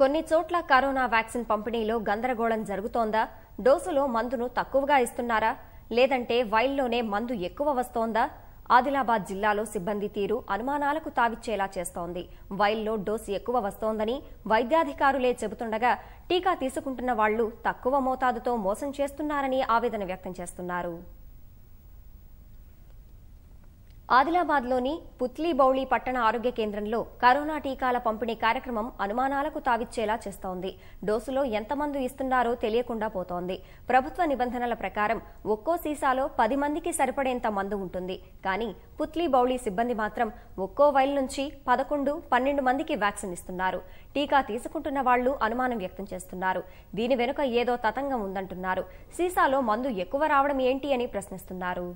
కొన్ని చోట్ల corona vaccine పంపిణీలో గందరగోళం జరుగుతోందా డోసులో మందును తక్కువగా ఇస్తున్నారా లేదంటే వైల్లోనే మందు ఎక్కువ వస్తోందా ఆదిలాబాద్ జిల్లాలో సిబ్బంది తీరు అనుమానాలకు తావిచ్చేలా చేస్తోంది వైల్లో డోసు ఎక్కువ వస్తోందని వైద్యాధికారులే చెబుతుండగా టీకా తీసుకుంటున్న వాళ్లు తక్కువ మోతాదుతో మోసం చేస్తున్నారని ఆవేదన వ్యక్తం చేస్తున్నారు ఆదిలాబాద్లోని పుత్లీబౌళి పట్టణ ఆరోగ్య కేంద్రంలో కరోనా టీకాల పంపిణీ కార్యక్రమం అనుమానాలకు తావిచ్చేలా చేస్తోంది డోసులో ఎంతమంది ఇస్తున్నారో తెలియకుండా పోతోంది ప్రభుత్వ నిబంధనల ప్రకారం ఒక్కో సీసాలో పది మందికి సరిపడేంత మందు ఉంటుంది కానీ పుత్లీబౌళి సిబ్బంది మాత్రం ఒక్కో వైల్ నుంచి పదకొండు పన్నెండు మందికి వ్యాక్సిన్ ఇస్తున్నారు టీకా తీసుకుంటున్న వాళ్లు అనుమానం వ్యక్తం చేస్తున్నారు దీని వెనుక ఏదో తతంగం ఉందంటున్నారు సీసాలో మందు ఎక్కువ రావడం ఏంటి అని ప్రశ్నిస్తున్నారు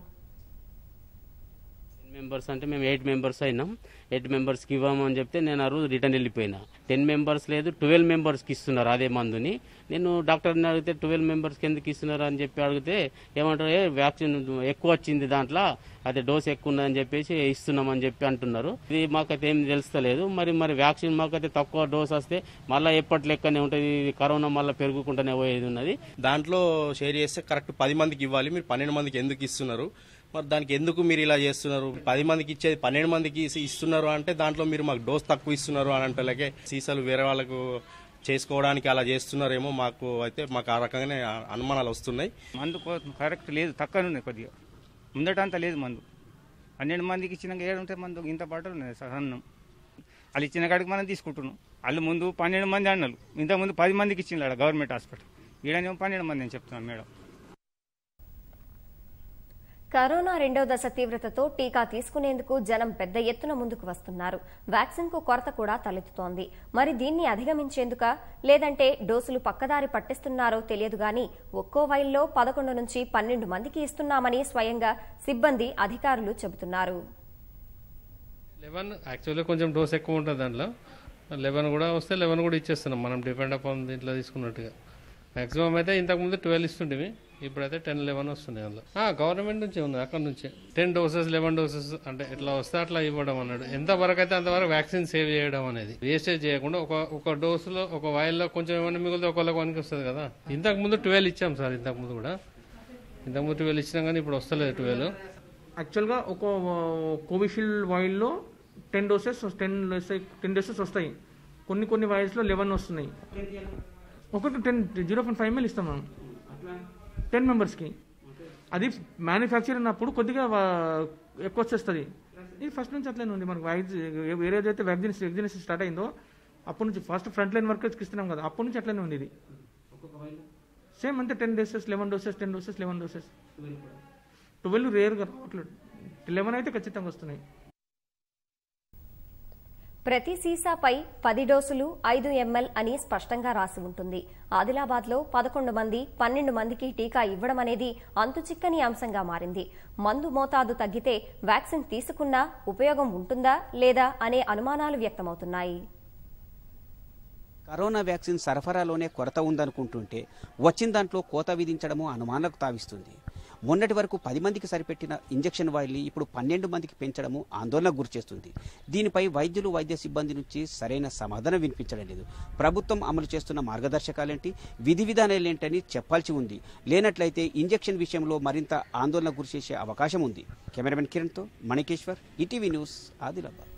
మెంబర్స్ అంటే మేము ఎయిట్ మెంబర్స్ అయినాం ఎయిట్ మెంబర్స్కి ఇవ్వము అని చెప్తే నేను ఆ రోజు రిటర్న్ వెళ్ళిపోయినా టెన్ మెంబర్స్ లేదు ట్వెల్వ్ మెంబర్స్కి ఇస్తున్నారు అదే మందుని నేను డాక్టర్ని అడిగితే ట్వెల్వ్ మెంబర్స్కి ఎందుకు ఇస్తున్నారు అని చెప్పి అడిగితే ఏమంటారు ఏ వ్యాక్సిన్ ఎక్కువ వచ్చింది దాంట్లో అదే డోస్ ఎక్కువ ఉందని చెప్పేసి ఇస్తున్నామని చెప్పి అంటున్నారు ఇది మాకైతే ఏం తెలుస్తలేదు మరి మరి వ్యాక్సిన్ మాకైతే తక్కువ డోస్ వస్తే మళ్ళీ ఎప్పటి లెక్కనే ఉంటుంది ఇది కరోనా మళ్ళీ పెరుగుకుంటూనే పోయేది ఉన్నది దాంట్లో షేర్ చేస్తే కరెక్ట్ పది మందికి ఇవ్వాలి మీరు పన్నెండు మందికి ఎందుకు ఇస్తున్నారు మరి దానికి ఎందుకు మీరు ఇలా చేస్తున్నారు పది మందికి ఇచ్చేది పన్నెండు మందికి ఇస్తున్నారు అంటే దాంట్లో మీరు మాకు డోస్ తక్కువ ఇస్తున్నారు అని అంటే సీసాలు వేరే వాళ్ళకు చేసుకోవడానికి అలా చేస్తున్నారేమో మాకు అయితే మాకు ఆ రకంగానే అనుమానాలు వస్తున్నాయి మందు కరెక్ట్ లేదు తక్కువనే కొద్దిగా ముందట అంత లేదు మందు పన్నెండు మందికి ఇచ్చినాక ఏడుంటే మందు ఇంత పాటు ఉన్నాయి వాళ్ళు ఇచ్చిన కాడికి మనం తీసుకుంటున్నాం వాళ్ళు ముందు పన్నెండు మంది అన్నారు ఇంతకుముందు పది మందికి ఇచ్చింది గవర్నమెంట్ హాస్పిటల్ ఈడనేమో పన్నెండు మంది అని చెప్తున్నాను మేడం కరోనా రెండవ దశ తీవ్రతతో టీకా తీసుకునేందుకు జనం పెద్ద ఎత్తున ముందుకు వస్తున్నారు వ్యాక్సిన్కు కొరత కూడా తలెత్తుతోంది మరి దీన్ని అధిగమించేందుక లేదంటే డోసులు పక్కదారి పట్టిస్తున్నారో తెలియదు గాని ఒక్కో వైల్లో పదకొండు నుంచి పన్నెండు మందికి ఇస్తున్నామని స్వయంగా సిబ్బంది అధికారులు చెబుతున్నారు లెవెన్ యాక్చువల్గా కొంచెం డోస్ ఎక్కువ ఉంటుంది దాంట్లో లెవెన్ కూడా వస్తే లెవెన్ కూడా ఇచ్చేస్తున్నాం మనం డిపెండ్ అపాన్ దీంట్లో తీసుకున్నట్టుగా మ్యాక్సిమం అయితే ఇంతకుముందు ట్వెల్వ్ ఇస్తుండేవి ఇప్పుడైతే టెన్ లెవెన్ వస్తున్నాయి అందులో గవర్నమెంట్ నుంచి ఉంది అక్కడ నుంచే టెన్ డోసెస్ లెవెన్ డోసెస్ అంటే ఇట్లా వస్తే అట్లా ఇవ్వడం అన్నాడు ఎంత వరకు అయితే అంతవరకు వ్యాక్సిన్ సేవ్ చేయడం అనేది వేస్టేజ్ చేయకుండా ఒక ఒక లో ఒక లో కొంచెం ఏమైనా మిగులుతే ఒకళ్ళకి వనికి వస్తుంది కదా ఇంతకు ముందు ట్వెల్వ్ ఇచ్చాం సార్ ఇంతకు ముందు కూడా ఇంతకు ముందు ట్వెల్వ్ ఇచ్చినా కానీ ఇప్పుడు వస్తలేదు ట్వెల్వ్ యాక్చువల్గా ఒక కోవిషీల్డ్ లో ten doses ten ten doses వస్తాయి కొన్ని కొన్ని లో లెవెన్ వస్తున్నాయి ఒకటి ten zero point five mil ఇస్తాం మనం టెన్ మెంబర్స్కి అది మ్యానుఫ్యాక్చర్ అన్నప్పుడు కొద్దిగా ఎక్కువ వచ్చేస్తుంది ఇది ఫస్ట్ నుంచి అట్లనే ఉంది మనకు వైజ్ వేరే అయితే వ్యాక్సినేషన్ వ్యాక్సినేషన్ స్టార్ట్ అయిందో అప్పటి నుంచి ఫస్ట్ ఫ్రంట్ లైన్ వర్కర్స్కి ఇస్తున్నాం కదా అప్పటి నుంచి అట్లనే ఉంది ఇది సేమ్ అంతే ten doses eleven doses ten doses eleven doses twelve రేర్గా రావట్లేదు లెవెన్ అయితే ఖచ్చితంగా వస్తున్నాయి ప్రతి సీసాపై పది డోసులు ఐదు ఎంఎల్ అని స్పష్టంగా రాసి ఉంటుంది ఆదిలాబాద్లో పదకొండు మంది పన్నెండు మందికి టీకా ఇవ్వడం అనేది చిక్కని అంశంగా మారింది మందు మోతాదు తగ్గితే వ్యాక్సిన్ తీసుకున్నా ఉపయోగం ఉంటుందా లేదా అనే అనుమానాలు వ్యక్తమవుతున్నాయి కరోనా వ్యాక్సిన్ సరఫరాలోనే కొరత ఉందనుకుంటుంటే వచ్చిన దాంట్లో కోత విధించడము అనుమానాలకు తావిస్తుంది మొన్నటి వరకు పది మందికి సరిపెట్టిన ఇంజక్షన్ వాయిల్ని ఇప్పుడు పన్నెండు మందికి పెంచడము ఆందోళన గురిచేస్తుంది దీనిపై వైద్యులు వైద్య సిబ్బంది నుంచి సరైన సమాధానం వినిపించడం లేదు ప్రభుత్వం అమలు చేస్తున్న మార్గదర్శకాలేంటి విధి విధానాలేంటని చెప్పాల్సి ఉంది లేనట్లయితే ఇంజక్షన్ విషయంలో మరింత ఆందోళన గురిచేసే అవకాశం ఉంది కెమెరామెన్ కిరణ్తో మణికేశ్వర్ ఇటీవీ న్యూస్ ఆదిలాబాద్